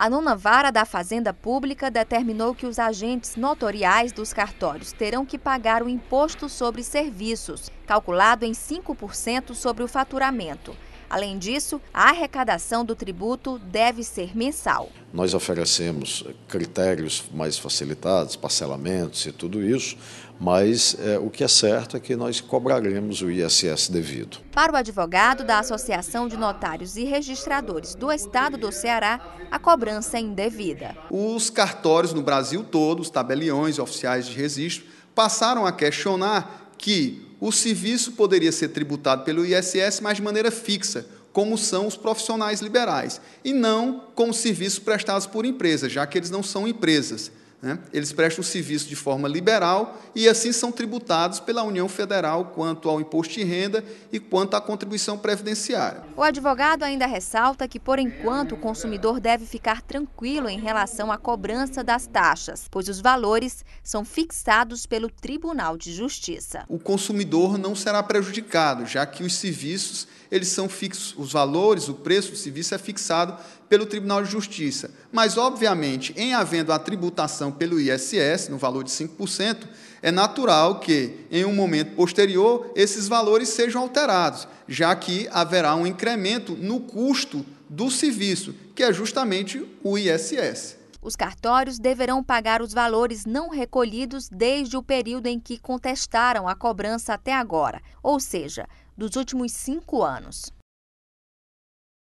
A nona vara da Fazenda Pública determinou que os agentes notoriais dos cartórios terão que pagar o imposto sobre serviços, calculado em 5% sobre o faturamento. Além disso, a arrecadação do tributo deve ser mensal. Nós oferecemos critérios mais facilitados, parcelamentos e tudo isso, mas é, o que é certo é que nós cobraremos o ISS devido. Para o advogado da Associação de Notários e Registradores do Estado do Ceará, a cobrança é indevida. Os cartórios no Brasil todo, os tabeliões oficiais de registro, passaram a questionar que o serviço poderia ser tributado pelo ISS, mas de maneira fixa como são os profissionais liberais, e não como serviços prestados por empresas, já que eles não são empresas. Né? Eles prestam serviço de forma liberal e, assim, são tributados pela União Federal quanto ao imposto de renda e quanto à contribuição previdenciária. O advogado ainda ressalta que, por enquanto, o consumidor deve ficar tranquilo em relação à cobrança das taxas, pois os valores são fixados pelo Tribunal de Justiça. O consumidor não será prejudicado, já que os serviços eles são fixos, os valores, o preço do serviço é fixado pelo Tribunal de Justiça. Mas, obviamente, em havendo a tributação tributação pelo ISS, no valor de 5%, é natural que, em um momento posterior, esses valores sejam alterados, já que haverá um incremento no custo do serviço, que é justamente o ISS. Os cartórios deverão pagar os valores não recolhidos desde o período em que contestaram a cobrança até agora, ou seja, dos últimos cinco anos.